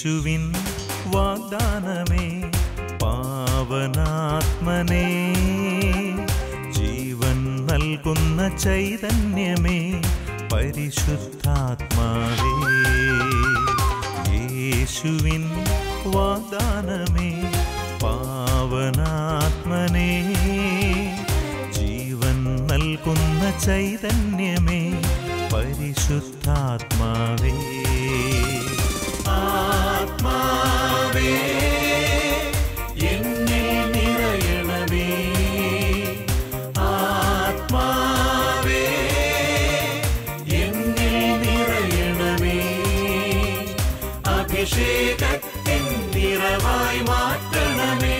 യേശുവിൻ വാഗ്ദാനമേ പാവനാത്മനേ ജീവൻ നൽകുന്ന ചൈതന്യമേ പരിശുദ്ധാത്മാവേ യേശുവിൻ വാഗ്ദാനമേ പാവനാത്മനേ ജീവൻ നൽകുന്ന ചൈതന്യമേ അഭിഷേകത്തിൻ നിറവായി മാറ്റണമേ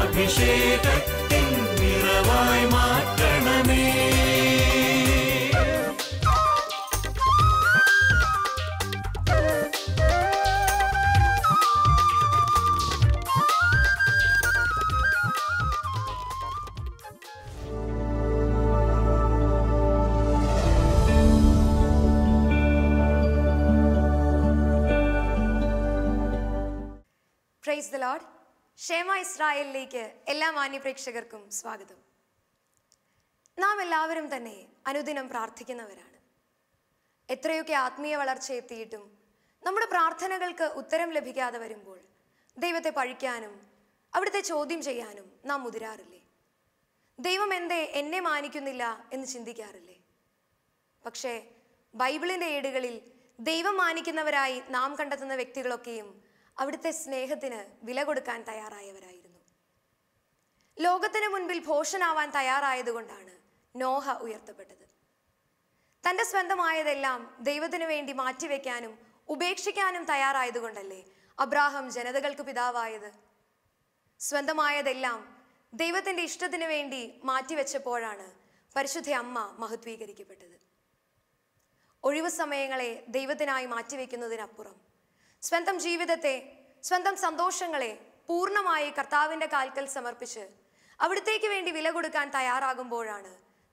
അഭിഷേകത്തിൻ ട്രയലിലേക്ക് എല്ലാ മാന്യപ്രേക്ഷകർക്കും സ്വാഗതം നാം എല്ലാവരും തന്നെ അനുദിനം പ്രാർത്ഥിക്കുന്നവരാണ് എത്രയൊക്കെ ആത്മീയ വളർച്ച എത്തിയിട്ടും നമ്മുടെ പ്രാർത്ഥനകൾക്ക് ഉത്തരം ലഭിക്കാതെ വരുമ്പോൾ ദൈവത്തെ പഴിക്കാനും അവിടുത്തെ ചോദ്യം ചെയ്യാനും നാം മുതിരാറില്ലേ ദൈവം എന്തേ എന്നെ മാനിക്കുന്നില്ല എന്ന് ചിന്തിക്കാറില്ലേ പക്ഷേ ബൈബിളിൻ്റെ ഏടുകളിൽ ദൈവം മാനിക്കുന്നവരായി നാം കണ്ടെത്തുന്ന വ്യക്തികളൊക്കെയും അവിടുത്തെ സ്നേഹത്തിന് വില കൊടുക്കാൻ തയ്യാറായവരായി ലോകത്തിന് മുൻപിൽ ഭോഷനാവാൻ തയ്യാറായതുകൊണ്ടാണ് നോഹ ഉയർത്തപ്പെട്ടത് തൻ്റെ സ്വന്തമായതെല്ലാം ദൈവത്തിനു വേണ്ടി മാറ്റിവെക്കാനും ഉപേക്ഷിക്കാനും തയ്യാറായതുകൊണ്ടല്ലേ അബ്രാഹം ജനതകൾക്ക് പിതാവായത് സ്വന്തമായതെല്ലാം ദൈവത്തിൻ്റെ ഇഷ്ടത്തിനു വേണ്ടി മാറ്റിവെച്ചപ്പോഴാണ് പരിശുദ്ധ അമ്മ മഹത്വീകരിക്കപ്പെട്ടത് ഒഴിവു സമയങ്ങളെ ദൈവത്തിനായി മാറ്റിവെക്കുന്നതിനപ്പുറം സ്വന്തം ജീവിതത്തെ സ്വന്തം സന്തോഷങ്ങളെ പൂർണ്ണമായി കർത്താവിൻ്റെ കാൽക്കൽ സമർപ്പിച്ച് അവിടത്തേക്ക് വേണ്ടി വില കൊടുക്കാൻ തയ്യാറാകുമ്പോഴാണ്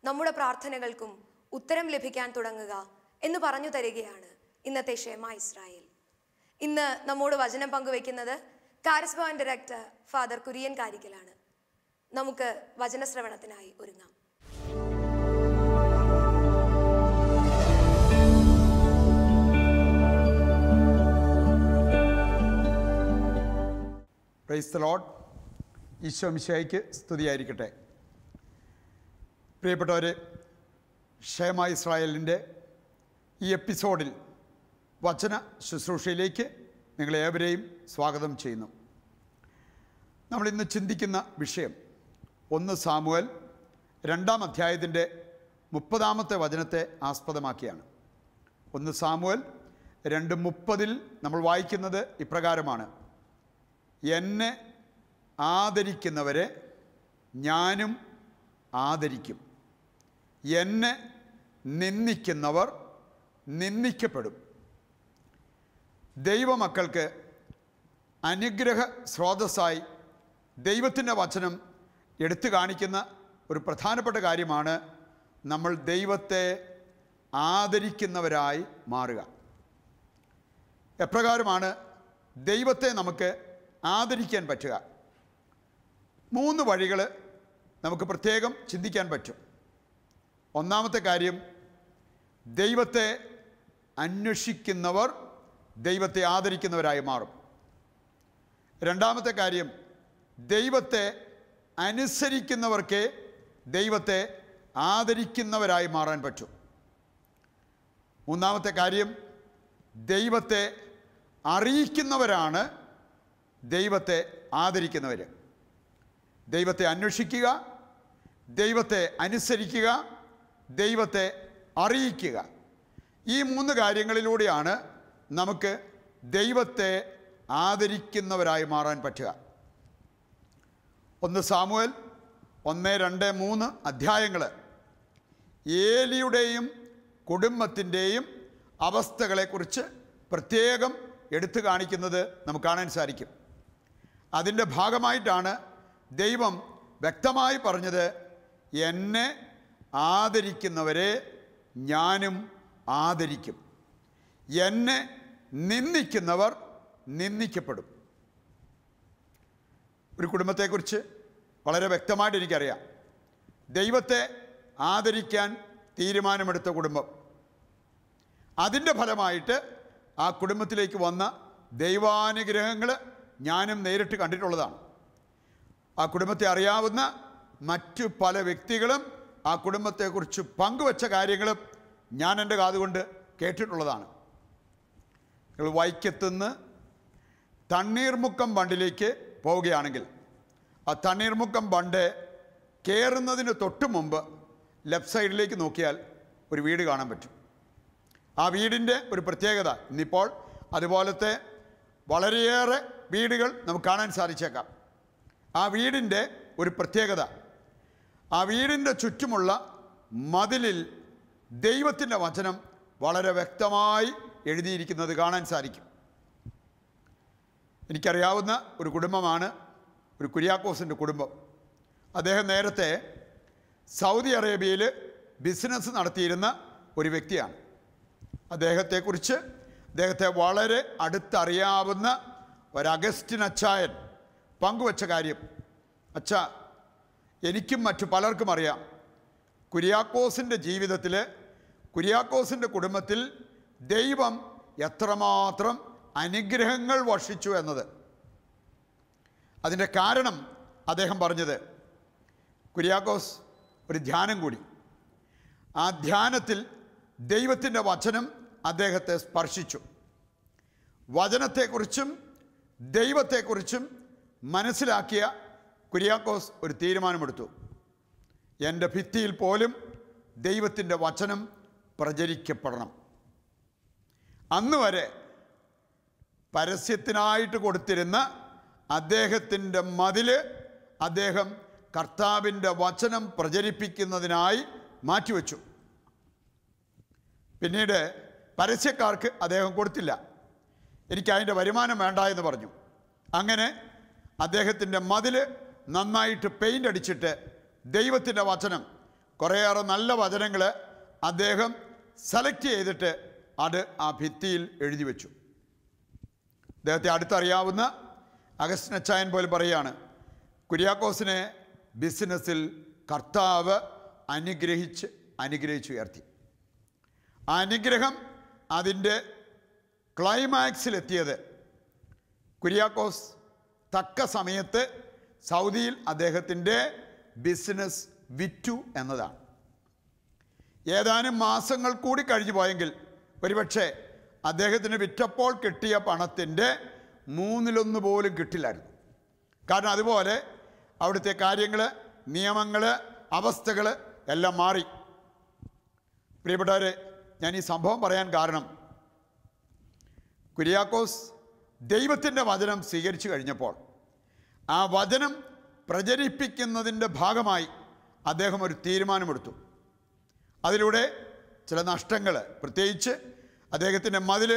നമ്മുടെ പ്രാർത്ഥനകൾക്കും ഉത്തരം ലഭിക്കാൻ തുടങ്ങുക എന്ന് പറഞ്ഞു തരികയാണ് ഇന്നത്തെ ഷേമ ഇസ്രായേൽ ഇന്ന് നമ്മോട് വചനം പങ്കുവെക്കുന്നത് കാരസ്ഭവൻ ഡയറക്ടർ ഫാദർ കുര്യൻ കാരിക്കലാണ് നമുക്ക് വചനശ്രവണത്തിനായി ഒരുങ്ങാം പ്രൈസ് ലോർഡ് ഈശോമിശായിക്ക് സ്തുതിയായിരിക്കട്ടെ പ്രിയപ്പെട്ടവർ ക്ഷേമ ഇസ്രായേലിൻ്റെ ഈ എപ്പിസോഡിൽ വചന ശുശ്രൂഷയിലേക്ക് നിങ്ങളേവരെയും സ്വാഗതം ചെയ്യുന്നു നമ്മളിന്ന് ചിന്തിക്കുന്ന വിഷയം ഒന്ന് സാമുവൽ രണ്ടാം അധ്യായത്തിൻ്റെ മുപ്പതാമത്തെ വചനത്തെ ആസ്പദമാക്കിയാണ് ഒന്ന് സാമുവൽ രണ്ട് മുപ്പതിൽ നമ്മൾ വായിക്കുന്നത് ഇപ്രകാരമാണ് എന്നെ ആദരിക്കുന്നവരെ ഞാനും ആദരിക്കും എന്നെ നിന്ദിക്കുന്നവർ നിന്ദിക്കപ്പെടും ദൈവമക്കൾക്ക് അനുഗ്രഹ സ്രോതസ്സായി ദൈവത്തിൻ്റെ വചനം എടുത്തു കാണിക്കുന്ന ഒരു പ്രധാനപ്പെട്ട കാര്യമാണ് നമ്മൾ ദൈവത്തെ ആദരിക്കുന്നവരായി മാറുക എപ്രകാരമാണ് ദൈവത്തെ നമുക്ക് ആദരിക്കാൻ പറ്റുക മൂന്ന് വഴികൾ നമുക്ക് പ്രത്യേകം ചിന്തിക്കാൻ പറ്റും ഒന്നാമത്തെ കാര്യം ദൈവത്തെ അന്വേഷിക്കുന്നവർ ദൈവത്തെ ആദരിക്കുന്നവരായി മാറും രണ്ടാമത്തെ കാര്യം ദൈവത്തെ അനുസരിക്കുന്നവർക്ക് ദൈവത്തെ ആദരിക്കുന്നവരായി മാറാൻ പറ്റും മൂന്നാമത്തെ കാര്യം ദൈവത്തെ അറിയിക്കുന്നവരാണ് ദൈവത്തെ ആദരിക്കുന്നവർ ദൈവത്തെ അന്വേഷിക്കുക ദൈവത്തെ അനുസരിക്കുക ദൈവത്തെ അറിയിക്കുക ഈ മൂന്ന് കാര്യങ്ങളിലൂടെയാണ് നമുക്ക് ദൈവത്തെ ആദരിക്കുന്നവരായി മാറാൻ പറ്റുക ഒന്ന് സാമുവൽ ഒന്ന് രണ്ട് മൂന്ന് അധ്യായങ്ങൾ ഏലിയുടെയും കുടുംബത്തിൻ്റെയും അവസ്ഥകളെക്കുറിച്ച് പ്രത്യേകം എടുത്തു കാണിക്കുന്നത് നമുക്ക് കാണാൻ സാധിക്കും അതിൻ്റെ ഭാഗമായിട്ടാണ് ദൈവം വ്യക്തമായി പറഞ്ഞത് എന്നെ ആദരിക്കുന്നവരെ ഞാനും ആദരിക്കും എന്നെ നിന്ദിക്കുന്നവർ നിന്ദിക്കപ്പെടും ഒരു കുടുംബത്തെക്കുറിച്ച് വളരെ വ്യക്തമായിട്ട് എനിക്കറിയാം ദൈവത്തെ ആദരിക്കാൻ തീരുമാനമെടുത്ത കുടുംബം അതിൻ്റെ ഫലമായിട്ട് ആ കുടുംബത്തിലേക്ക് വന്ന ദൈവാനുഗ്രഹങ്ങൾ ഞാനും നേരിട്ട് കണ്ടിട്ടുള്ളതാണ് ആ കുടുംബത്തെ അറിയാവുന്ന മറ്റു പല വ്യക്തികളും ആ കുടുംബത്തെക്കുറിച്ച് പങ്കുവച്ച കാര്യങ്ങളും ഞാൻ എൻ്റെ കാതുകൊണ്ട് കേട്ടിട്ടുള്ളതാണ് നിങ്ങൾ വൈക്കത്തുനിന്ന് തണ്ണീർമുക്കം ബണ്ടിലേക്ക് പോവുകയാണെങ്കിൽ ആ തണ്ണീർമുക്കം ബണ്ട് കയറുന്നതിന് തൊട്ട് മുമ്പ് ലെഫ്റ്റ് സൈഡിലേക്ക് നോക്കിയാൽ ഒരു വീട് കാണാൻ പറ്റും ആ വീടിൻ്റെ ഒരു പ്രത്യേകത ഇന്നിപ്പോൾ അതുപോലത്തെ വളരെയേറെ വീടുകൾ നമുക്ക് കാണാൻ സാധിച്ചേക്കാം ആ വീടിൻ്റെ ഒരു പ്രത്യേകത ആ വീടിൻ്റെ ചുറ്റുമുള്ള മതിലിൽ ദൈവത്തിൻ്റെ വചനം വളരെ വ്യക്തമായി എഴുതിയിരിക്കുന്നത് കാണാൻ സാധിക്കും എനിക്കറിയാവുന്ന ഒരു കുടുംബമാണ് ഒരു കുര്യാക്കോസിൻ്റെ കുടുംബം അദ്ദേഹം നേരത്തെ സൗദി അറേബ്യയിൽ ബിസിനസ് നടത്തിയിരുന്ന ഒരു വ്യക്തിയാണ് അദ്ദേഹത്തെക്കുറിച്ച് അദ്ദേഹത്തെ വളരെ അടുത്തറിയാവുന്ന ഒരു അഗസ്റ്റിൻ അച്ചായൻ പങ്കുവച്ച കാര്യം അച്ഛ എനിക്കും മറ്റു പലർക്കും അറിയാം കുര്യാക്കോസിൻ്റെ ജീവിതത്തിൽ കുര്യാക്കോസിൻ്റെ കുടുംബത്തിൽ ദൈവം എത്രമാത്രം അനുഗ്രഹങ്ങൾ വർഷിച്ചു എന്നത് അതിൻ്റെ കാരണം അദ്ദേഹം പറഞ്ഞത് കുര്യാക്കോസ് ഒരു ധ്യാനം കൂടി ആ ധ്യാനത്തിൽ ദൈവത്തിൻ്റെ വചനം അദ്ദേഹത്തെ സ്പർശിച്ചു വചനത്തെക്കുറിച്ചും ദൈവത്തെക്കുറിച്ചും മനസ്സിലാക്കിയ കുര്യാക്കോസ് ഒരു തീരുമാനമെടുത്തു എൻ്റെ ഭിത്തിയിൽ പോലും ദൈവത്തിൻ്റെ വചനം പ്രചരിക്കപ്പെടണം അന്ന് വരെ പരസ്യത്തിനായിട്ട് കൊടുത്തിരുന്ന അദ്ദേഹത്തിൻ്റെ മതിൽ അദ്ദേഹം കർത്താവിൻ്റെ വചനം പ്രചരിപ്പിക്കുന്നതിനായി മാറ്റിവെച്ചു പിന്നീട് പരസ്യക്കാർക്ക് അദ്ദേഹം കൊടുത്തില്ല എനിക്ക് അതിൻ്റെ വരുമാനം വേണ്ട എന്ന് പറഞ്ഞു അങ്ങനെ അദ്ദേഹത്തിൻ്റെ മതിൽ നന്നായിട്ട് പെയിൻ്റ് അടിച്ചിട്ട് ദൈവത്തിൻ്റെ വചനം കുറേയേറെ നല്ല വചനങ്ങൾ അദ്ദേഹം സെലക്ട് ചെയ്തിട്ട് അത് ആ ഭിത്തിയിൽ എഴുതി വെച്ചു അദ്ദേഹത്തെ അടുത്തറിയാവുന്ന അച്ചായൻ പോലും പറയാണ് കുര്യാക്കോസിനെ ബിസിനസ്സിൽ കർത്താവ് അനുഗ്രഹിച്ച് അനുഗ്രഹിച്ചുയർത്തി ആ അനുഗ്രഹം അതിൻ്റെ ക്ലൈമാക്സിലെത്തിയത് കുര്യാക്കോസ് തക്ക സമയത്ത് സൗദിയിൽ അദ്ദേഹത്തിൻ്റെ ബിസിനസ് വിറ്റു എന്നതാണ് ഏതാനും മാസങ്ങൾ കൂടി കഴിഞ്ഞു പോയെങ്കിൽ ഒരുപക്ഷെ അദ്ദേഹത്തിന് വിറ്റപ്പോൾ കിട്ടിയ പണത്തിൻ്റെ മൂന്നിലൊന്ന് പോലും കിട്ടില്ലായിരുന്നു കാരണം അതുപോലെ അവിടുത്തെ കാര്യങ്ങൾ നിയമങ്ങൾ അവസ്ഥകൾ എല്ലാം മാറി പ്രിയപ്പെട്ടവരെ ഞാൻ ഈ സംഭവം പറയാൻ കാരണം കുര്യാക്കോസ് ദൈവത്തിൻ്റെ വചനം സ്വീകരിച്ചു കഴിഞ്ഞപ്പോൾ ആ വചനം പ്രചരിപ്പിക്കുന്നതിൻ്റെ ഭാഗമായി അദ്ദേഹം ഒരു തീരുമാനമെടുത്തു അതിലൂടെ ചില നഷ്ടങ്ങൾ പ്രത്യേകിച്ച് അദ്ദേഹത്തിൻ്റെ മതിൽ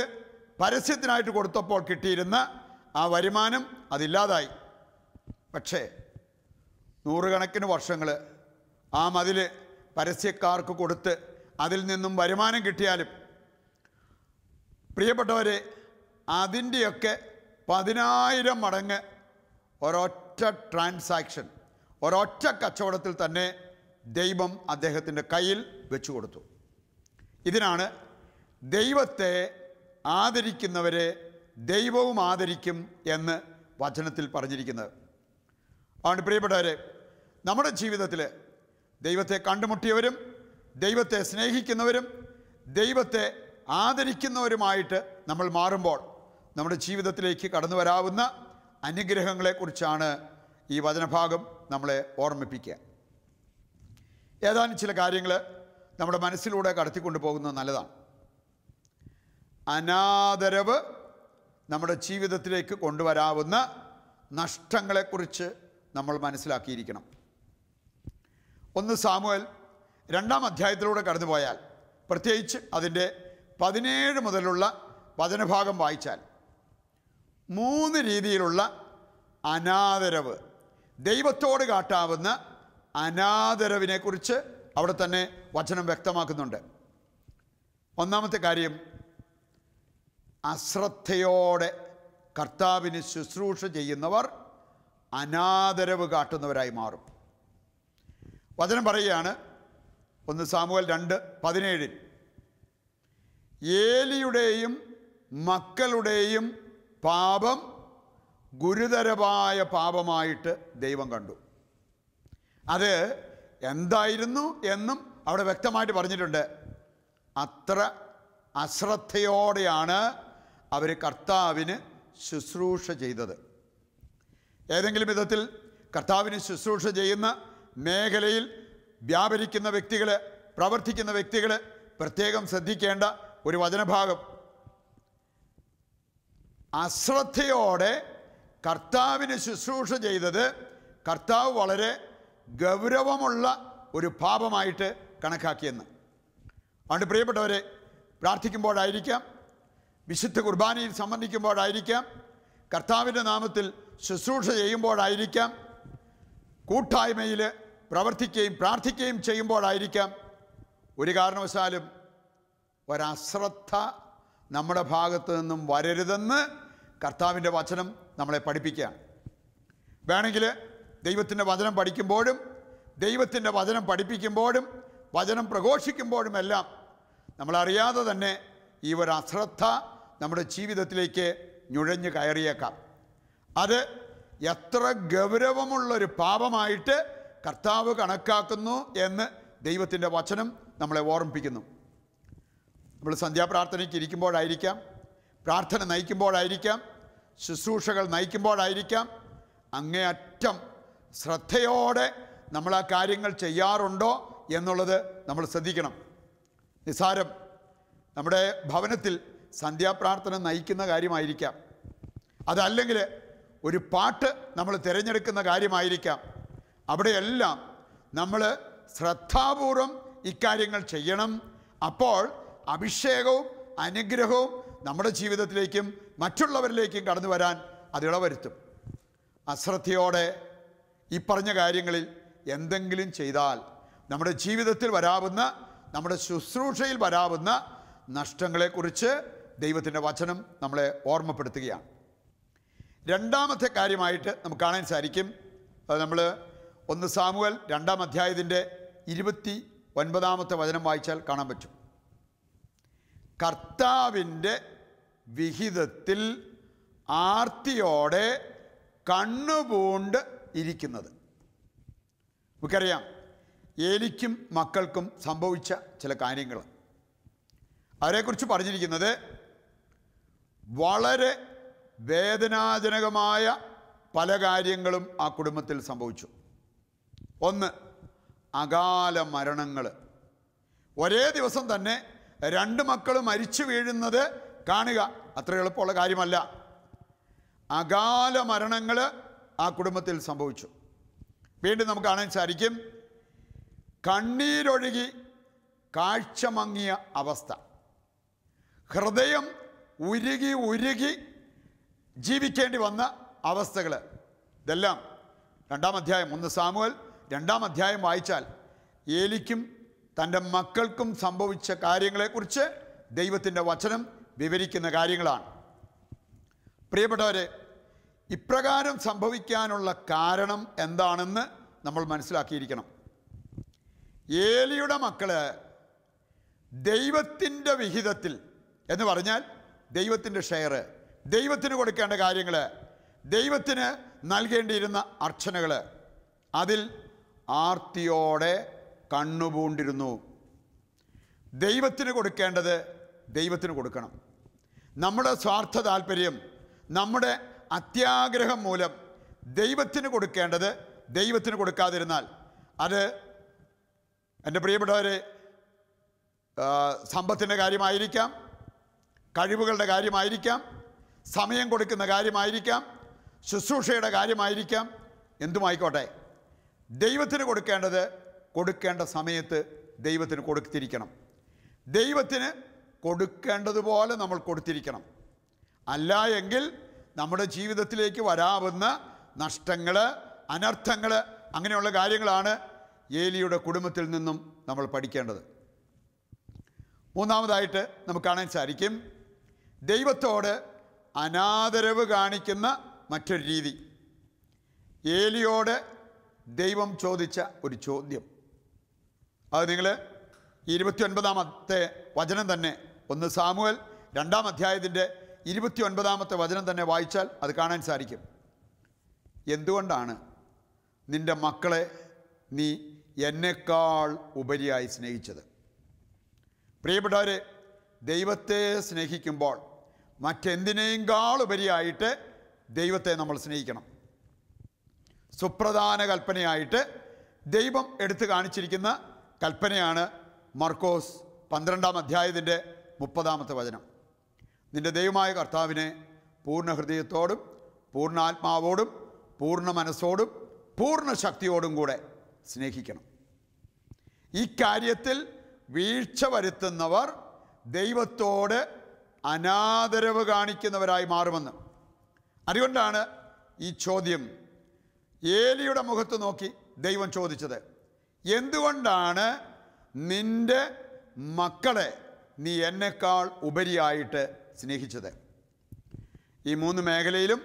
പരസ്യത്തിനായിട്ട് കൊടുത്തപ്പോൾ കിട്ടിയിരുന്ന ആ വരുമാനം അതില്ലാതായി പക്ഷേ നൂറുകണക്കിന് വർഷങ്ങൾ ആ മതിൽ പരസ്യക്കാർക്ക് കൊടുത്ത് അതിൽ നിന്നും വരുമാനം കിട്ടിയാലും പ്രിയപ്പെട്ടവരെ അതിൻ്റെയൊക്കെ പതിനായിരം മടങ്ങ് ഒരൊറ്റ ട്രാൻസാക്ഷൻ ഒരൊറ്റ കച്ചവടത്തിൽ തന്നെ ദൈവം അദ്ദേഹത്തിൻ്റെ കയ്യിൽ വെച്ചു കൊടുത്തു ഇതിനാണ് ദൈവത്തെ ആദരിക്കുന്നവരെ ദൈവവും ആദരിക്കും എന്ന് വചനത്തിൽ പറഞ്ഞിരിക്കുന്നത് അതുകൊണ്ട് പ്രിയപ്പെട്ടവരെ നമ്മുടെ ജീവിതത്തിൽ ദൈവത്തെ കണ്ടുമുട്ടിയവരും ദൈവത്തെ സ്നേഹിക്കുന്നവരും ദൈവത്തെ ആദരിക്കുന്നവരുമായിട്ട് നമ്മൾ മാറുമ്പോൾ നമ്മുടെ ജീവിതത്തിലേക്ക് കടന്നു വരാവുന്ന അനുഗ്രഹങ്ങളെക്കുറിച്ചാണ് ഈ വചനഭാഗം നമ്മളെ ഓർമ്മിപ്പിക്കുക ഏതാനും ചില കാര്യങ്ങൾ നമ്മുടെ മനസ്സിലൂടെ കടത്തിക്കൊണ്ടു പോകുന്നത് നല്ലതാണ് അനാദരവ് നമ്മുടെ ജീവിതത്തിലേക്ക് കൊണ്ടുവരാവുന്ന നഷ്ടങ്ങളെക്കുറിച്ച് നമ്മൾ മനസ്സിലാക്കിയിരിക്കണം ഒന്ന് സാമുവൽ രണ്ടാം അധ്യായത്തിലൂടെ കടന്നു പോയാൽ പ്രത്യേകിച്ച് അതിൻ്റെ പതിനേഴ് മുതലുള്ള വചനഭാഗം വായിച്ചാൽ മൂന്ന് രീതിയിലുള്ള അനാദരവ് ദൈവത്തോട് കാട്ടാവുന്ന അനാദരവിനെക്കുറിച്ച് അവിടെ തന്നെ വചനം വ്യക്തമാക്കുന്നുണ്ട് ഒന്നാമത്തെ കാര്യം അശ്രദ്ധയോടെ കർത്താവിന് ശുശ്രൂഷ ചെയ്യുന്നവർ അനാദരവ് കാട്ടുന്നവരായി മാറും വചനം പറയുകയാണ് ഒന്ന് സാമുവൽ രണ്ട് പതിനേഴിൽ ഏലിയുടെയും മക്കളുടെയും പാപം ഗുരുതരമായ പാപമായിട്ട് ദൈവം കണ്ടു അത് എന്തായിരുന്നു എന്നും അവിടെ വ്യക്തമായിട്ട് പറഞ്ഞിട്ടുണ്ട് അത്ര അശ്രദ്ധയോടെയാണ് അവർ കർത്താവിന് ശുശ്രൂഷ ചെയ്തത് ഏതെങ്കിലും വിധത്തിൽ കർത്താവിന് ശുശ്രൂഷ ചെയ്യുന്ന മേഖലയിൽ വ്യാപരിക്കുന്ന വ്യക്തികൾ പ്രവർത്തിക്കുന്ന വ്യക്തികൾ പ്രത്യേകം ശ്രദ്ധിക്കേണ്ട ഒരു വചനഭാഗം അശ്രദ്ധയോടെ കർത്താവിന് ശുശ്രൂഷ ചെയ്തത് കർത്താവ് വളരെ ഗൗരവമുള്ള ഒരു പാപമായിട്ട് കണക്കാക്കിയെന്ന് അതുകൊണ്ട് പ്രിയപ്പെട്ടവരെ പ്രാർത്ഥിക്കുമ്പോഴായിരിക്കാം വിശുദ്ധ കുർബാനയിൽ സംബന്ധിക്കുമ്പോഴായിരിക്കാം കർത്താവിൻ്റെ നാമത്തിൽ ശുശ്രൂഷ ചെയ്യുമ്പോഴായിരിക്കാം കൂട്ടായ്മയിൽ പ്രവർത്തിക്കുകയും പ്രാർത്ഥിക്കുകയും ചെയ്യുമ്പോഴായിരിക്കാം ഒരു കാരണവശാലും ഒരശ്രദ്ധ നമ്മുടെ ഭാഗത്തു നിന്നും വരരുതെന്ന് കർത്താവിൻ്റെ വചനം നമ്മളെ പഠിപ്പിക്കുകയാണ് വേണമെങ്കിൽ ദൈവത്തിൻ്റെ വചനം പഠിക്കുമ്പോഴും ദൈവത്തിൻ്റെ വചനം പഠിപ്പിക്കുമ്പോഴും വചനം പ്രഘോഷിക്കുമ്പോഴും എല്ലാം നമ്മളറിയാതെ തന്നെ ഈ ഒരു അശ്രദ്ധ നമ്മുടെ ജീവിതത്തിലേക്ക് നുഴഞ്ഞു കയറിയേക്കാം അത് എത്ര ഗൗരവമുള്ളൊരു പാപമായിട്ട് കർത്താവ് കണക്കാക്കുന്നു എന്ന് ദൈവത്തിൻ്റെ വചനം നമ്മളെ ഓർമ്മിപ്പിക്കുന്നു നമ്മൾ സന്ധ്യാപ്രാർത്ഥനയ്ക്ക് ഇരിക്കുമ്പോഴായിരിക്കാം പ്രാർത്ഥന നയിക്കുമ്പോഴായിരിക്കാം ശുശ്രൂഷകൾ നയിക്കുമ്പോഴായിരിക്കാം അങ്ങേയറ്റം ശ്രദ്ധയോടെ നമ്മൾ ആ കാര്യങ്ങൾ ചെയ്യാറുണ്ടോ എന്നുള്ളത് നമ്മൾ ശ്രദ്ധിക്കണം നിസാരം നമ്മുടെ ഭവനത്തിൽ സന്ധ്യാപ്രാർത്ഥന നയിക്കുന്ന കാര്യമായിരിക്കാം അതല്ലെങ്കിൽ ഒരു പാട്ട് നമ്മൾ തിരഞ്ഞെടുക്കുന്ന കാര്യമായിരിക്കാം അവിടെയെല്ലാം നമ്മൾ ശ്രദ്ധാപൂർവം ഇക്കാര്യങ്ങൾ ചെയ്യണം അപ്പോൾ അഭിഷേകവും അനുഗ്രഹവും നമ്മുടെ ജീവിതത്തിലേക്കും മറ്റുള്ളവരിലേക്കും കടന്നു വരാൻ അത് ഇടവരുത്തും അശ്രദ്ധയോടെ ഈ പറഞ്ഞ കാര്യങ്ങളിൽ എന്തെങ്കിലും ചെയ്താൽ നമ്മുടെ ജീവിതത്തിൽ വരാവുന്ന നമ്മുടെ ശുശ്രൂഷയിൽ വരാവുന്ന നഷ്ടങ്ങളെക്കുറിച്ച് ദൈവത്തിൻ്റെ വചനം നമ്മളെ ഓർമ്മപ്പെടുത്തുകയാണ് രണ്ടാമത്തെ കാര്യമായിട്ട് നമുക്ക് കാണാൻ സാധിക്കും അത് നമ്മൾ ഒന്ന് സാമുവൽ രണ്ടാം അധ്യായത്തിൻ്റെ ഇരുപത്തി ഒൻപതാമത്തെ വചനം വായിച്ചാൽ കാണാൻ പറ്റും കർത്താവിൻ്റെ വിഹിതത്തിൽ ആർത്തിയോടെ കണ്ണുപൂണ്ട് ഇരിക്കുന്നത് നമുക്കറിയാം എനിക്കും മക്കൾക്കും സംഭവിച്ച ചില കാര്യങ്ങൾ അവരെക്കുറിച്ച് പറഞ്ഞിരിക്കുന്നത് വളരെ വേദനാജനകമായ പല കാര്യങ്ങളും ആ കുടുംബത്തിൽ സംഭവിച്ചു ഒന്ന് അകാല മരണങ്ങൾ ഒരേ ദിവസം തന്നെ രണ്ട് മക്കൾ മരിച്ചു വീഴുന്നത് കാണുക അത്ര എളുപ്പമുള്ള കാര്യമല്ല അകാല മരണങ്ങൾ ആ കുടുംബത്തിൽ സംഭവിച്ചു വീണ്ടും നമുക്ക് കാണാൻ സാധിക്കും കണ്ണീരൊഴുകി കാഴ്ച മങ്ങിയ അവസ്ഥ ഹൃദയം ഉരുകി ഉരുകി ജീവിക്കേണ്ടി വന്ന അവസ്ഥകൾ ഇതെല്ലാം രണ്ടാം അധ്യായം ഒന്ന് സാമുവൽ രണ്ടാം അധ്യായം വായിച്ചാൽ ഏലിക്കും തൻ്റെ മക്കൾക്കും സംഭവിച്ച കാര്യങ്ങളെക്കുറിച്ച് ദൈവത്തിൻ്റെ വചനം വിവരിക്കുന്ന കാര്യങ്ങളാണ് പ്രിയപ്പെട്ടവരെ ഇപ്രകാരം സംഭവിക്കാനുള്ള കാരണം എന്താണെന്ന് നമ്മൾ മനസ്സിലാക്കിയിരിക്കണം ഏലിയുടെ മക്കൾ ദൈവത്തിൻ്റെ വിഹിതത്തിൽ എന്ന് പറഞ്ഞാൽ ദൈവത്തിൻ്റെ ഷെയർ ദൈവത്തിന് കൊടുക്കേണ്ട കാര്യങ്ങൾ ദൈവത്തിന് നൽകേണ്ടിയിരുന്ന അർച്ചനകൾ അതിൽ ആർത്തിയോടെ കണ്ണുപൂണ്ടിരുന്നു ദൈവത്തിന് കൊടുക്കേണ്ടത് ദൈവത്തിന് കൊടുക്കണം നമ്മുടെ സ്വാർത്ഥ താല്പര്യം നമ്മുടെ അത്യാഗ്രഹം മൂലം ദൈവത്തിന് കൊടുക്കേണ്ടത് ദൈവത്തിന് കൊടുക്കാതിരുന്നാൽ അത് എൻ്റെ പ്രിയപ്പെട്ടവരെ സമ്പത്തിൻ്റെ കാര്യമായിരിക്കാം കഴിവുകളുടെ കാര്യമായിരിക്കാം സമയം കൊടുക്കുന്ന കാര്യമായിരിക്കാം ശുശ്രൂഷയുടെ കാര്യമായിരിക്കാം എന്തുമായിക്കോട്ടെ ദൈവത്തിന് കൊടുക്കേണ്ടത് കൊടുക്കേണ്ട സമയത്ത് ദൈവത്തിന് കൊടുത്തിരിക്കണം ദൈവത്തിന് കൊടുക്കേണ്ടതുപോലെ നമ്മൾ കൊടുത്തിരിക്കണം അല്ല എങ്കിൽ നമ്മുടെ ജീവിതത്തിലേക്ക് വരാവുന്ന നഷ്ടങ്ങൾ അനർത്ഥങ്ങൾ അങ്ങനെയുള്ള കാര്യങ്ങളാണ് ഏലിയുടെ കുടുംബത്തിൽ നിന്നും നമ്മൾ പഠിക്കേണ്ടത് മൂന്നാമതായിട്ട് നമുക്ക് കാണാൻ സാധിക്കും ദൈവത്തോട് അനാദരവ് കാണിക്കുന്ന മറ്റൊരു രീതി ഏലിയോട് ദൈവം ചോദിച്ച ഒരു ചോദ്യം അത് നിങ്ങൾ ഇരുപത്തി ഒൻപതാമത്തെ വചനം തന്നെ ഒന്ന് സാമുവൽ രണ്ടാം അധ്യായത്തിൻ്റെ ഇരുപത്തി ഒൻപതാമത്തെ വചനം തന്നെ വായിച്ചാൽ അത് കാണാൻ സാധിക്കും എന്തുകൊണ്ടാണ് നിൻ്റെ മക്കളെ നീ എന്നെക്കാൾ ഉപരിയായി സ്നേഹിച്ചത് പ്രിയപ്പെട്ടവർ ദൈവത്തെ സ്നേഹിക്കുമ്പോൾ മറ്റെന്തിനേക്കാൾ ഉപരിയായിട്ട് ദൈവത്തെ നമ്മൾ സ്നേഹിക്കണം സുപ്രധാന കൽപ്പനയായിട്ട് ദൈവം എടുത്തു കാണിച്ചിരിക്കുന്ന കൽപ്പനയാണ് മർക്കോസ് പന്ത്രണ്ടാം അധ്യായത്തിൻ്റെ മുപ്പതാമത്തെ വചനം നിൻ്റെ ദൈവമായ കർത്താവിനെ പൂർണ്ണ ഹൃദയത്തോടും പൂർണ്ണ ആത്മാവോടും പൂർണ്ണ മനസ്സോടും പൂർണ്ണ ശക്തിയോടും കൂടെ സ്നേഹിക്കണം ഈ കാര്യത്തിൽ വീഴ്ച വരുത്തുന്നവർ ദൈവത്തോട് അനാദരവ് കാണിക്കുന്നവരായി മാറുമെന്ന് അതുകൊണ്ടാണ് ഈ ചോദ്യം ഏലിയുടെ മുഖത്ത് നോക്കി ദൈവം ചോദിച്ചത് എന്തുകൊണ്ടാണ് നിൻ്റെ മക്കളെ നീ എന്നെക്കാൾ ഉപരിയായിട്ട് സ്നേഹിച്ചത് ഈ മൂന്ന് മേഖലയിലും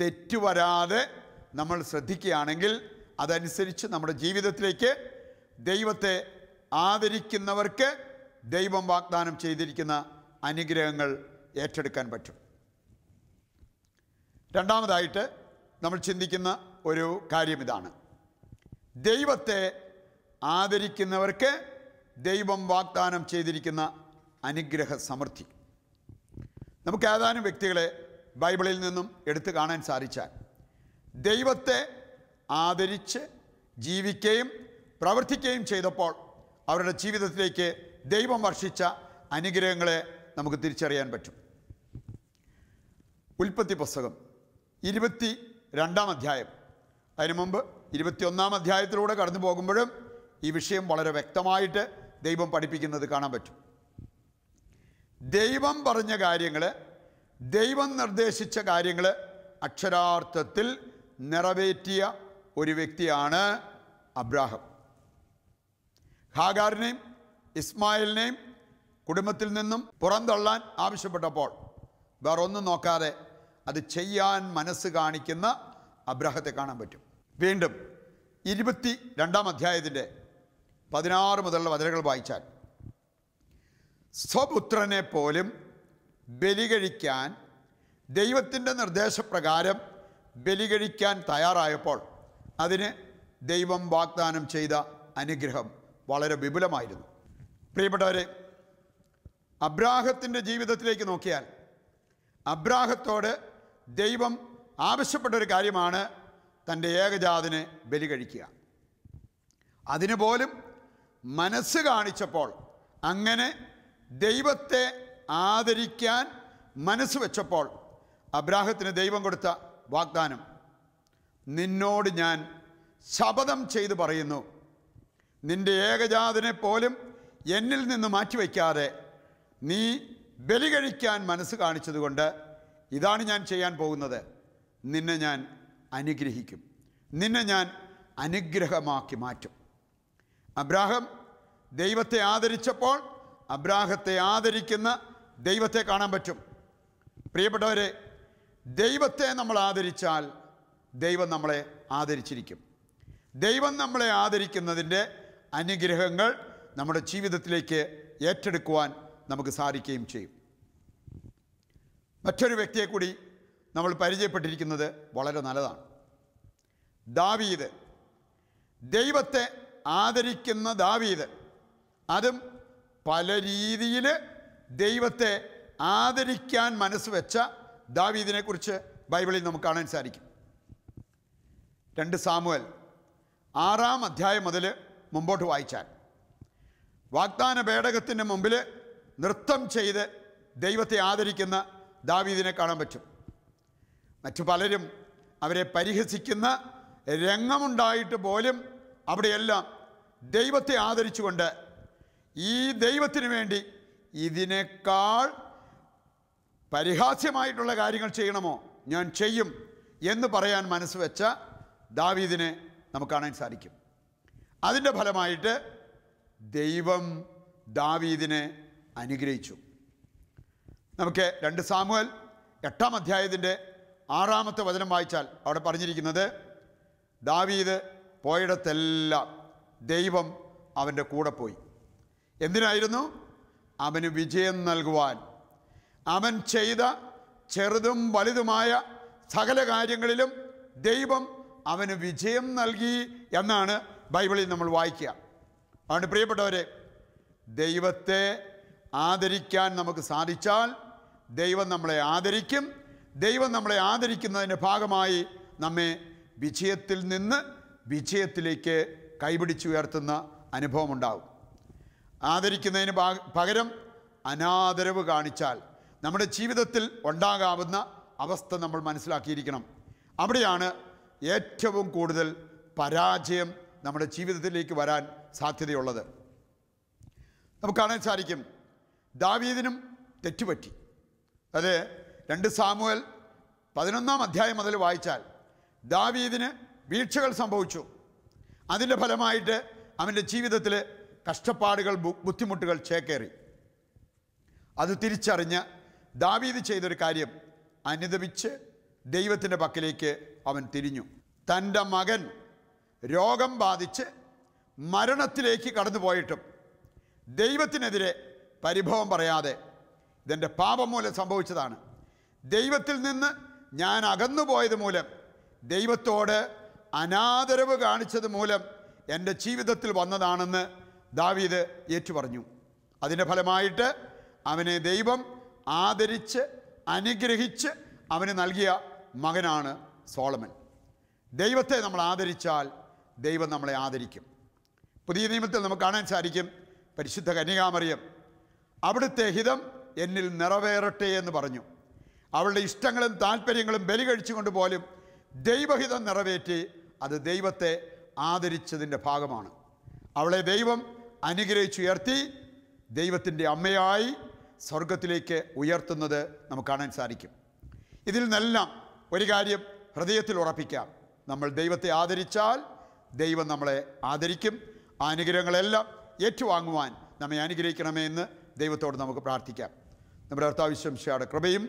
തെറ്റുവരാതെ വരാതെ നമ്മൾ ശ്രദ്ധിക്കുകയാണെങ്കിൽ അതനുസരിച്ച് നമ്മുടെ ജീവിതത്തിലേക്ക് ദൈവത്തെ ആദരിക്കുന്നവർക്ക് ദൈവം വാഗ്ദാനം ചെയ്തിരിക്കുന്ന അനുഗ്രഹങ്ങൾ ഏറ്റെടുക്കാൻ പറ്റും രണ്ടാമതായിട്ട് നമ്മൾ ചിന്തിക്കുന്ന ഒരു കാര്യം ഇതാണ് ദൈവത്തെ ആദരിക്കുന്നവർക്ക് ദൈവം വാഗ്ദാനം ചെയ്തിരിക്കുന്ന അനുഗ്രഹ സമൃദ്ധി നമുക്ക് ഏതാനും വ്യക്തികളെ ബൈബിളിൽ നിന്നും എടുത്തു കാണാൻ സാധിച്ചാൽ ദൈവത്തെ ആദരിച്ച് ജീവിക്കുകയും പ്രവർത്തിക്കുകയും ചെയ്തപ്പോൾ അവരുടെ ജീവിതത്തിലേക്ക് ദൈവം വർഷിച്ച അനുഗ്രഹങ്ങളെ നമുക്ക് തിരിച്ചറിയാൻ പറ്റും ഉൽപ്പത്തി പുസ്തകം ഇരുപത്തി രണ്ടാം അധ്യായം അതിനു മുമ്പ് ഇരുപത്തിയൊന്നാം അധ്യായത്തിലൂടെ കടന്നു പോകുമ്പോഴും ഈ വിഷയം വളരെ വ്യക്തമായിട്ട് ദൈവം പഠിപ്പിക്കുന്നത് കാണാൻ പറ്റും ദൈവം പറഞ്ഞ കാര്യങ്ങൾ ദൈവം നിർദ്ദേശിച്ച കാര്യങ്ങൾ അക്ഷരാർത്ഥത്തിൽ നിറവേറ്റിയ ഒരു വ്യക്തിയാണ് അബ്രാഹം ഹാഗാറിനെയും ഇസ്മായിലിനെയും കുടുംബത്തിൽ നിന്നും പുറന്തള്ളാൻ ആവശ്യപ്പെട്ടപ്പോൾ വേറൊന്നും നോക്കാതെ അത് ചെയ്യാൻ മനസ്സ് കാണിക്കുന്ന അബ്രാഹത്തെ കാണാൻ പറ്റും വീണ്ടും ഇരുപത്തി രണ്ടാം അധ്യായത്തിൻ്റെ പതിനാറ് മുതലുള്ള വചനകൾ വായിച്ചാൽ സ്വപുത്രനെ പോലും ബലി കഴിക്കാൻ ദൈവത്തിൻ്റെ നിർദ്ദേശപ്രകാരം ബലി കഴിക്കാൻ തയ്യാറായപ്പോൾ അതിന് ദൈവം വാഗ്ദാനം ചെയ്ത അനുഗ്രഹം വളരെ വിപുലമായിരുന്നു പ്രിയപ്പെട്ടവരെ അബ്രാഹത്തിൻ്റെ ജീവിതത്തിലേക്ക് നോക്കിയാൽ അബ്രാഹത്തോട് ദൈവം ആവശ്യപ്പെട്ട ഒരു കാര്യമാണ് തൻ്റെ ഏകജാതിനെ ബലി കഴിക്കുക അതിനുപോലും പോലും മനസ്സ് കാണിച്ചപ്പോൾ അങ്ങനെ ദൈവത്തെ ആദരിക്കാൻ മനസ്സ് വെച്ചപ്പോൾ അബ്രാഹത്തിന് ദൈവം കൊടുത്ത വാഗ്ദാനം നിന്നോട് ഞാൻ ശപഥം ചെയ്തു പറയുന്നു നിന്റെ ഏകജാതനെ പോലും എന്നിൽ നിന്ന് മാറ്റിവെക്കാതെ നീ ബലി കഴിക്കാൻ മനസ്സ് കാണിച്ചതുകൊണ്ട് ഇതാണ് ഞാൻ ചെയ്യാൻ പോകുന്നത് നിന്നെ ഞാൻ അനുഗ്രഹിക്കും നിന്നെ ഞാൻ അനുഗ്രഹമാക്കി മാറ്റും അബ്രാഹം ദൈവത്തെ ആദരിച്ചപ്പോൾ അബ്രാഹത്തെ ആദരിക്കുന്ന ദൈവത്തെ കാണാൻ പറ്റും പ്രിയപ്പെട്ടവരെ ദൈവത്തെ നമ്മൾ ആദരിച്ചാൽ ദൈവം നമ്മളെ ആദരിച്ചിരിക്കും ദൈവം നമ്മളെ ആദരിക്കുന്നതിൻ്റെ അനുഗ്രഹങ്ങൾ നമ്മുടെ ജീവിതത്തിലേക്ക് ഏറ്റെടുക്കുവാൻ നമുക്ക് സാധിക്കുകയും ചെയ്യും മറ്റൊരു വ്യക്തിയെ കൂടി നമ്മൾ പരിചയപ്പെട്ടിരിക്കുന്നത് വളരെ നല്ലതാണ് ദാവീദ് ദൈവത്തെ ആദരിക്കുന്ന ദാവീദ് അതും പല രീതിയിൽ ദൈവത്തെ ആദരിക്കാൻ മനസ്സ് വെച്ച ദാവീദിനെക്കുറിച്ച് ബൈബിളിൽ നമുക്ക് കാണാൻ സാധിക്കും രണ്ട് സാമുവൽ ആറാം അധ്യായം മുതൽ മുമ്പോട്ട് വായിച്ചാൽ വാഗ്ദാന പേടകത്തിൻ്റെ മുമ്പിൽ നൃത്തം ചെയ്ത് ദൈവത്തെ ആദരിക്കുന്ന ദാവീദിനെ കാണാൻ പറ്റും മറ്റു പലരും അവരെ പരിഹസിക്കുന്ന രംഗമുണ്ടായിട്ട് പോലും അവിടെയെല്ലാം ദൈവത്തെ ആദരിച്ചുകൊണ്ട് ഈ ദൈവത്തിന് വേണ്ടി ഇതിനേക്കാൾ പരിഹാസ്യമായിട്ടുള്ള കാര്യങ്ങൾ ചെയ്യണമോ ഞാൻ ചെയ്യും എന്ന് പറയാൻ മനസ്സ് വെച്ച ദാവീദിനെ നമുക്ക് കാണാൻ സാധിക്കും അതിൻ്റെ ഫലമായിട്ട് ദൈവം ദാവീദിനെ അനുഗ്രഹിച്ചു നമുക്ക് രണ്ട് സാമുവൽ എട്ടാം അധ്യായത്തിൻ്റെ ആറാമത്തെ വചനം വായിച്ചാൽ അവിടെ പറഞ്ഞിരിക്കുന്നത് ദാവീദ് പോയിടത്തെല്ലാം ദൈവം അവൻ്റെ കൂടെ പോയി എന്തിനായിരുന്നു അവന് വിജയം നൽകുവാൻ അവൻ ചെയ്ത ചെറുതും വലുതുമായ സകല കാര്യങ്ങളിലും ദൈവം അവന് വിജയം നൽകി എന്നാണ് ബൈബിളിൽ നമ്മൾ വായിക്കുക അതുകൊണ്ട് പ്രിയപ്പെട്ടവരെ ദൈവത്തെ ആദരിക്കാൻ നമുക്ക് സാധിച്ചാൽ ദൈവം നമ്മളെ ആദരിക്കും ദൈവം നമ്മളെ ആദരിക്കുന്നതിൻ്റെ ഭാഗമായി നമ്മെ വിജയത്തിൽ നിന്ന് വിജയത്തിലേക്ക് കൈപിടിച്ചുയർത്തുന്ന അനുഭവമുണ്ടാകും ആദരിക്കുന്നതിന് പകരം അനാദരവ് കാണിച്ചാൽ നമ്മുടെ ജീവിതത്തിൽ ഉണ്ടാകാവുന്ന അവസ്ഥ നമ്മൾ മനസ്സിലാക്കിയിരിക്കണം അവിടെയാണ് ഏറ്റവും കൂടുതൽ പരാജയം നമ്മുടെ ജീവിതത്തിലേക്ക് വരാൻ സാധ്യതയുള്ളത് നമുക്ക് കാണാൻ സാധിക്കും ദാവീദിനും തെറ്റുപറ്റി അത് രണ്ട് സാമുവൽ പതിനൊന്നാം അധ്യായം മുതൽ വായിച്ചാൽ ദാവീദിന് വീഴ്ചകൾ സംഭവിച്ചു അതിൻ്റെ ഫലമായിട്ട് അവൻ്റെ ജീവിതത്തിൽ കഷ്ടപ്പാടുകൾ ബുദ്ധിമുട്ടുകൾ ചേക്കേറി അത് തിരിച്ചറിഞ്ഞ് ദാവീദ് ചെയ്തൊരു കാര്യം അനുദപിച്ച് ദൈവത്തിൻ്റെ പക്കലേക്ക് അവൻ തിരിഞ്ഞു തൻ്റെ മകൻ രോഗം ബാധിച്ച് മരണത്തിലേക്ക് കടന്നുപോയിട്ടും ദൈവത്തിനെതിരെ പരിഭവം പറയാതെ ഇതെൻ്റെ പാപം മൂലം സംഭവിച്ചതാണ് ദൈവത്തിൽ നിന്ന് ഞാൻ അകന്നുപോയത് മൂലം ദൈവത്തോട് അനാദരവ് കാണിച്ചത് മൂലം എൻ്റെ ജീവിതത്തിൽ വന്നതാണെന്ന് ദാവീദ് ഏറ്റുപറഞ്ഞു അതിൻ്റെ ഫലമായിട്ട് അവനെ ദൈവം ആദരിച്ച് അനുഗ്രഹിച്ച് അവന് നൽകിയ മകനാണ് സോളമൻ ദൈവത്തെ നമ്മൾ ആദരിച്ചാൽ ദൈവം നമ്മളെ ആദരിക്കും പുതിയ നിയമത്തിൽ നമുക്ക് കാണാൻ സാധിക്കും പരിശുദ്ധ കന്യകാമറിയം അവിടുത്തെ ഹിതം എന്നിൽ നിറവേറട്ടെ എന്ന് പറഞ്ഞു അവളുടെ ഇഷ്ടങ്ങളും താല്പര്യങ്ങളും ബലി കഴിച്ചുകൊണ്ട് പോലും ദൈവഹിതം നിറവേറ്റി അത് ദൈവത്തെ ആദരിച്ചതിൻ്റെ ഭാഗമാണ് അവളെ ദൈവം അനുഗ്രഹിച്ചുയർത്തി ദൈവത്തിൻ്റെ അമ്മയായി സ്വർഗത്തിലേക്ക് ഉയർത്തുന്നത് നമുക്ക് കാണാൻ സാധിക്കും ഇതിൽ നിന്നെല്ലാം ഒരു കാര്യം ഹൃദയത്തിൽ ഉറപ്പിക്കാം നമ്മൾ ദൈവത്തെ ആദരിച്ചാൽ ദൈവം നമ്മളെ ആദരിക്കും ആ അനുഗ്രഹങ്ങളെല്ലാം ഏറ്റുവാങ്ങുവാൻ നമ്മെ അനുഗ്രഹിക്കണമേ എന്ന് ദൈവത്തോട് നമുക്ക് പ്രാർത്ഥിക്കാം നമ്മുടെ കർത്താവിശ്വംശയുടെ കൃപയും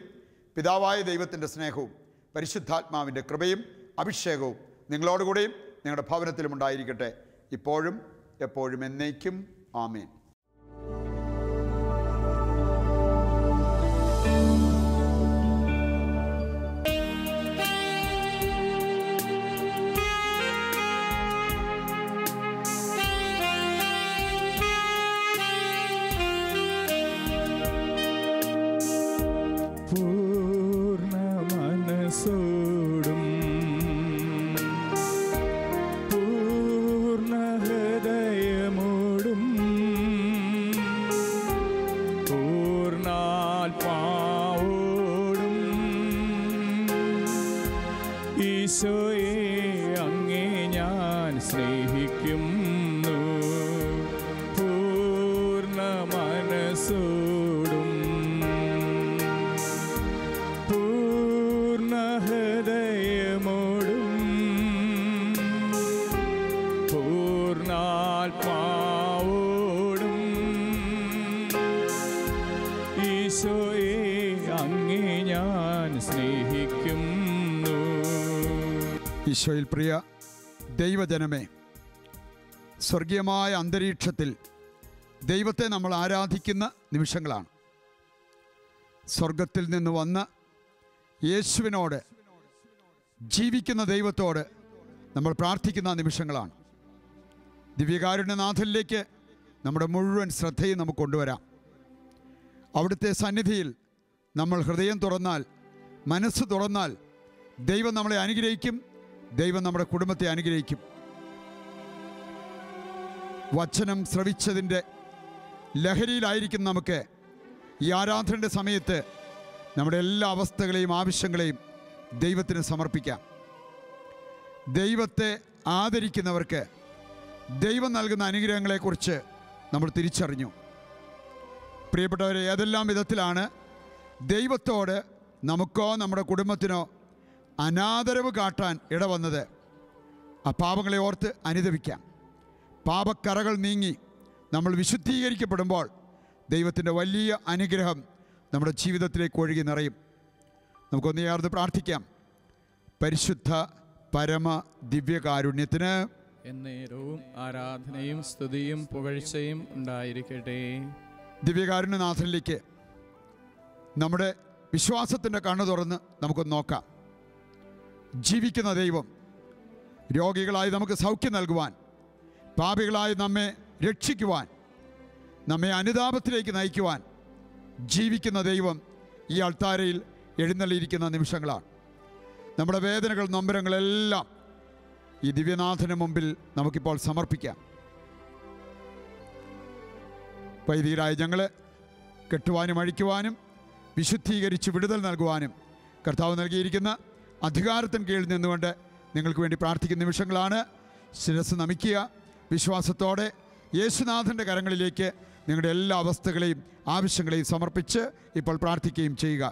പിതാവായ ദൈവത്തിൻ്റെ സ്നേഹവും പരിശുദ്ധാത്മാവിൻ്റെ കൃപയും അഭിഷേകവും നിങ്ങളോടുകൂടിയും നിങ്ങളുടെ ഭവനത്തിലും ഉണ്ടായിരിക്കട്ടെ ഇപ്പോഴും എപ്പോഴും എന്നേക്കും ആമേൻ ഈശോയിൽ പ്രിയ ദൈവജനമേ സ്വർഗീയമായ അന്തരീക്ഷത്തിൽ ദൈവത്തെ നമ്മൾ ആരാധിക്കുന്ന നിമിഷങ്ങളാണ് സ്വർഗത്തിൽ നിന്ന് വന്ന് യേശുവിനോട് ജീവിക്കുന്ന ദൈവത്തോട് നമ്മൾ പ്രാർത്ഥിക്കുന്ന നിമിഷങ്ങളാണ് ദിവ്യകാരുണ്യനാഥനിലേക്ക് നമ്മുടെ മുഴുവൻ ശ്രദ്ധയും നമുക്ക് കൊണ്ടുവരാം അവിടുത്തെ സന്നിധിയിൽ നമ്മൾ ഹൃദയം തുറന്നാൽ മനസ്സ് തുറന്നാൽ ദൈവം നമ്മളെ അനുഗ്രഹിക്കും ദൈവം നമ്മുടെ കുടുംബത്തെ അനുഗ്രഹിക്കും വചനം ശ്രവിച്ചതിൻ്റെ ലഹരിയിലായിരിക്കും നമുക്ക് ഈ ആരാധനയുടെ സമയത്ത് നമ്മുടെ എല്ലാ അവസ്ഥകളെയും ആവശ്യങ്ങളെയും ദൈവത്തിന് സമർപ്പിക്കാം ദൈവത്തെ ആദരിക്കുന്നവർക്ക് ദൈവം നൽകുന്ന അനുഗ്രഹങ്ങളെക്കുറിച്ച് നമ്മൾ തിരിച്ചറിഞ്ഞു പ്രിയപ്പെട്ടവരെ ഏതെല്ലാം വിധത്തിലാണ് ദൈവത്തോട് നമുക്കോ നമ്മുടെ കുടുംബത്തിനോ അനാദരവ് കാട്ടാൻ ഇടവന്നത് ആ പാപങ്ങളെ ഓർത്ത് അനുദവിക്കാം പാപക്കറകൾ നീങ്ങി നമ്മൾ വിശുദ്ധീകരിക്കപ്പെടുമ്പോൾ ദൈവത്തിൻ്റെ വലിയ അനുഗ്രഹം നമ്മുടെ ജീവിതത്തിലേക്ക് ഒഴുകി നിറയും നമുക്കൊന്ന് ചേർന്ന് പ്രാർത്ഥിക്കാം പരിശുദ്ധ പരമ ദിവ്യകാരുണ്യത്തിന് എന്നേരവും ആരാധനയും സ്തുതിയും പുകഴ്ചയും ഉണ്ടായിരിക്കട്ടെ ദിവ്യകാരുണ്യനാഥനിലേക്ക് നമ്മുടെ വിശ്വാസത്തിൻ്റെ കണ്ണു തുറന്ന് നമുക്കൊന്ന് നോക്കാം ജീവിക്കുന്ന ദൈവം രോഗികളായി നമുക്ക് സൗഖ്യം നൽകുവാൻ പാപികളായി നമ്മെ രക്ഷിക്കുവാൻ നമ്മെ അനുതാപത്തിലേക്ക് നയിക്കുവാൻ ജീവിക്കുന്ന ദൈവം ഈ അൾത്താരയിൽ എഴുന്നള്ളിയിരിക്കുന്ന നിമിഷങ്ങളാണ് നമ്മുടെ വേദനകൾ നൊമ്പരങ്ങളെല്ലാം ഈ ദിവ്യനാഥന് മുമ്പിൽ നമുക്കിപ്പോൾ സമർപ്പിക്കാം വൈദികരായ ഞങ്ങൾ കെട്ടുവാനും അഴിക്കുവാനും വിശുദ്ധീകരിച്ച് വിടുതൽ നൽകുവാനും കർത്താവ് നൽകിയിരിക്കുന്ന അധികാരത്തിൻ കീഴിൽ നിന്നുകൊണ്ട് നിങ്ങൾക്ക് വേണ്ടി പ്രാർത്ഥിക്കുന്ന നിമിഷങ്ങളാണ് ശിരസ് നമിക്കുക വിശ്വാസത്തോടെ യേശുനാഥൻ്റെ കരങ്ങളിലേക്ക് നിങ്ങളുടെ എല്ലാ അവസ്ഥകളെയും ആവശ്യങ്ങളെയും സമർപ്പിച്ച് ഇപ്പോൾ പ്രാർത്ഥിക്കുകയും ചെയ്യുക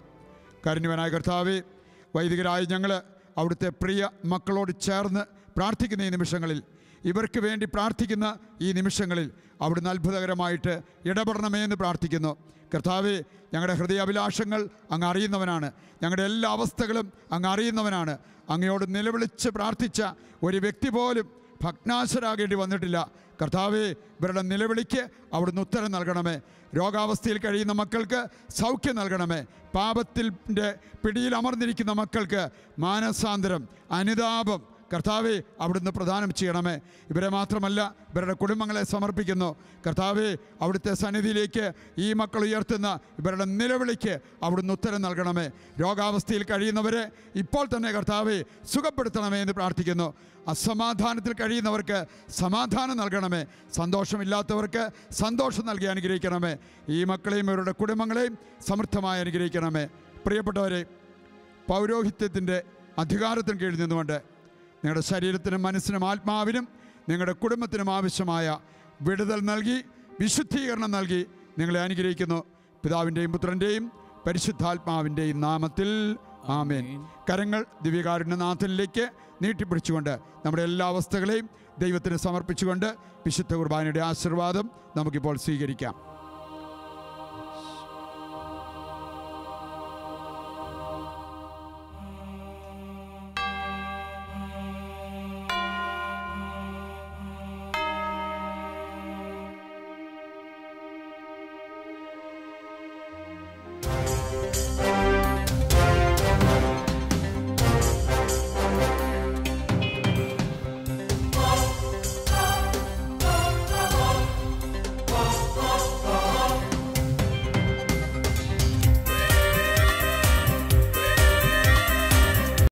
കരുണ്യവനായ കർത്താവെ വൈദികരായ ഞങ്ങൾ അവിടുത്തെ പ്രിയ മക്കളോട് ചേർന്ന് പ്രാർത്ഥിക്കുന്ന ഈ നിമിഷങ്ങളിൽ ഇവർക്ക് വേണ്ടി പ്രാർത്ഥിക്കുന്ന ഈ നിമിഷങ്ങളിൽ അവിടുന്ന് അത്ഭുതകരമായിട്ട് ഇടപെടണമേ എന്ന് പ്രാർത്ഥിക്കുന്നു കർത്താവെ ഞങ്ങളുടെ ഹൃദയാഭിലാഷങ്ങൾ അങ്ങ് അറിയുന്നവനാണ് ഞങ്ങളുടെ എല്ലാ അവസ്ഥകളും അങ്ങ് അറിയുന്നവനാണ് അങ്ങയോട് നിലവിളിച്ച് പ്രാർത്ഥിച്ച ഒരു വ്യക്തി പോലും ഭഗ്നാശരാകേണ്ടി വന്നിട്ടില്ല കർത്താവെ ഇവരുടെ നിലവിളിക്ക് അവിടുന്ന് ഉത്തരം നൽകണമേ രോഗാവസ്ഥയിൽ കഴിയുന്ന മക്കൾക്ക് സൗഖ്യം നൽകണമേ പാപത്തിൻ്റെ പിടിയിൽ അമർന്നിരിക്കുന്ന മക്കൾക്ക് മാനസാന്തരം അനുതാപം കർത്താവെ അവിടുന്ന് പ്രദാനം ചെയ്യണമേ ഇവരെ മാത്രമല്ല ഇവരുടെ കുടുംബങ്ങളെ സമർപ്പിക്കുന്നു കർത്താവെ അവിടുത്തെ സന്നിധിയിലേക്ക് ഈ മക്കൾ ഉയർത്തുന്ന ഇവരുടെ നിലവിളിക്ക് അവിടുന്ന് ഉത്തരം നൽകണമേ രോഗാവസ്ഥയിൽ കഴിയുന്നവരെ ഇപ്പോൾ തന്നെ കർത്താവെ സുഖപ്പെടുത്തണമേ എന്ന് പ്രാർത്ഥിക്കുന്നു അസമാധാനത്തിൽ കഴിയുന്നവർക്ക് സമാധാനം നൽകണമേ സന്തോഷമില്ലാത്തവർക്ക് സന്തോഷം നൽകി അനുഗ്രഹിക്കണമേ ഈ മക്കളെയും ഇവരുടെ കുടുംബങ്ങളെയും സമൃദ്ധമായി അനുഗ്രഹിക്കണമേ പ്രിയപ്പെട്ടവരെ പൗരോഹിത്യത്തിൻ്റെ അധികാരത്തിന് കീഴിൽ നിന്നുകൊണ്ട് നിങ്ങളുടെ ശരീരത്തിനും മനസ്സിനും ആത്മാവിനും നിങ്ങളുടെ കുടുംബത്തിനും ആവശ്യമായ വിടുതൽ നൽകി വിശുദ്ധീകരണം നൽകി നിങ്ങളെ അനുഗ്രഹിക്കുന്നു പിതാവിൻ്റെയും പുത്രൻ്റെയും പരിശുദ്ധാത്മാവിൻ്റെയും നാമത്തിൽ ആമേൻ കരങ്ങൾ ദിവ്യകാരുണ്യനാഥനിലേക്ക് നീട്ടിപ്പിടിച്ചുകൊണ്ട് നമ്മുടെ എല്ലാ അവസ്ഥകളെയും ദൈവത്തിന് സമർപ്പിച്ചുകൊണ്ട് വിശുദ്ധ കുർബാനയുടെ ആശീർവാദം നമുക്കിപ്പോൾ സ്വീകരിക്കാം